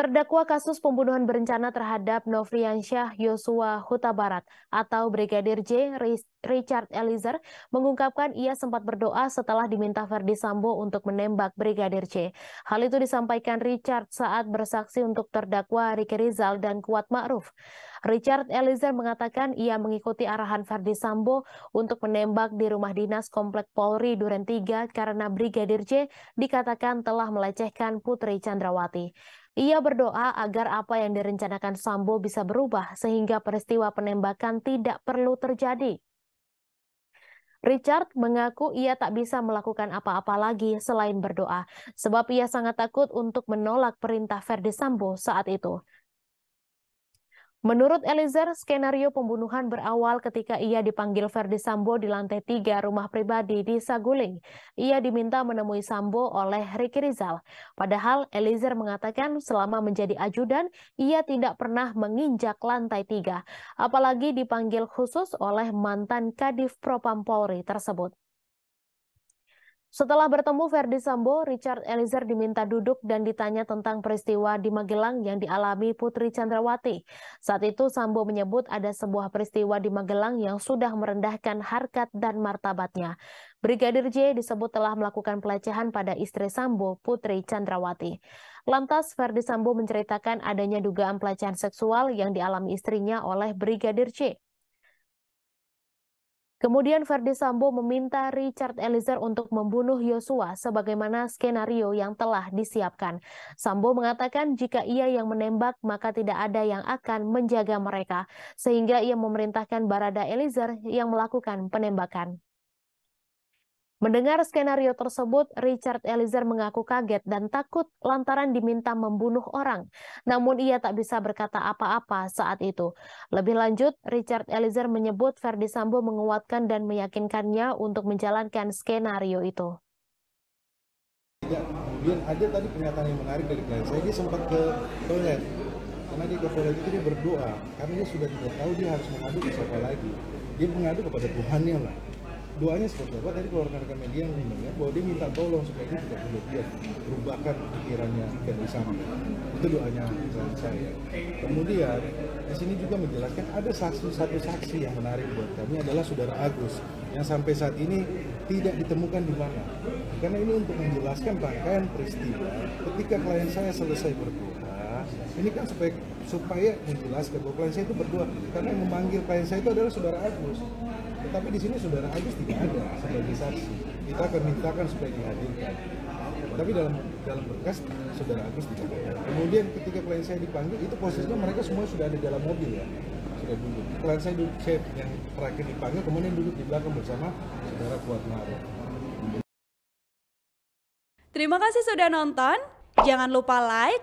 Terdakwa kasus pembunuhan berencana terhadap Novriansyah Yosua Huta Barat atau Brigadir J. Richard Eliezer mengungkapkan ia sempat berdoa setelah diminta Verdi Sambo untuk menembak Brigadir J. Hal itu disampaikan Richard saat bersaksi untuk terdakwa Riki Rizal dan Kuat Ma'ruf. Richard Eliezer mengatakan ia mengikuti arahan Verdi Sambo untuk menembak di rumah dinas Komplek Polri Duren 3 karena Brigadir J dikatakan telah melecehkan Putri Chandrawati. Ia berdoa agar apa yang direncanakan Sambo bisa berubah sehingga peristiwa penembakan tidak perlu terjadi. Richard mengaku ia tak bisa melakukan apa-apa lagi selain berdoa, sebab ia sangat takut untuk menolak perintah Ferdi Sambo saat itu. Menurut Eliezer, skenario pembunuhan berawal ketika ia dipanggil Verdi Sambo di lantai tiga rumah pribadi di Saguling. Ia diminta menemui Sambo oleh Riki Rizal. Padahal Eliezer mengatakan selama menjadi ajudan, ia tidak pernah menginjak lantai tiga. Apalagi dipanggil khusus oleh mantan Kadif Propam Polri tersebut. Setelah bertemu Verdi Sambo, Richard Eliezer diminta duduk dan ditanya tentang peristiwa di Magelang yang dialami Putri Chandrawati. Saat itu Sambo menyebut ada sebuah peristiwa di Magelang yang sudah merendahkan harkat dan martabatnya. Brigadir J disebut telah melakukan pelecehan pada istri Sambo, Putri Chandrawati. Lantas Verdi Sambo menceritakan adanya dugaan pelecehan seksual yang dialami istrinya oleh Brigadir J. Kemudian Verdi Sambo meminta Richard Eliezer untuk membunuh Yosua sebagaimana skenario yang telah disiapkan. Sambo mengatakan jika ia yang menembak maka tidak ada yang akan menjaga mereka sehingga ia memerintahkan Barada Eliezer yang melakukan penembakan. Mendengar skenario tersebut, Richard Eliezer mengaku kaget dan takut lantaran diminta membunuh orang. Namun ia tak bisa berkata apa-apa saat itu. Lebih lanjut, Richard Eliezer menyebut Verdi Sambo menguatkan dan meyakinkannya untuk menjalankan skenario itu. Ya, ada tadi pernyataan yang menarik dari klien saya, dia sempat ke toilet. Karena dia ke toilet itu dia berdoa, karena dia sudah tidak tahu dia harus mengadu ke siapa lagi. Dia mengadu kepada Tuhannya lah doanya seperti apa tadi keluarga rekan media yang ya bahwa dia minta tolong supaya dia tidak boleh dia berubahkan pikirannya dan sama itu doanya saya kemudian di sini juga menjelaskan ada satu satu saksi yang menarik buat kami adalah saudara Agus yang sampai saat ini tidak ditemukan di mana karena ini untuk menjelaskan rangkaian peristiwa ketika klien saya selesai berdoa ini kan supaya supaya menjelaskan bahwa klien saya itu berdua karena yang memanggil klien saya itu adalah saudara Agus tetapi di sini saudara Agus tidak ada sebagai saksi kita akan mintakan supaya dihadirkan tapi dalam dalam berkas saudara Agus tidak ada kemudian ketika klien saya dipanggil itu posisinya mereka semua sudah ada dalam mobil ya sudah duduk klien saya duduk saya yang terakhir dipanggil kemudian duduk di belakang bersama saudara Kuat Maruf Terima kasih sudah nonton. Jangan lupa like,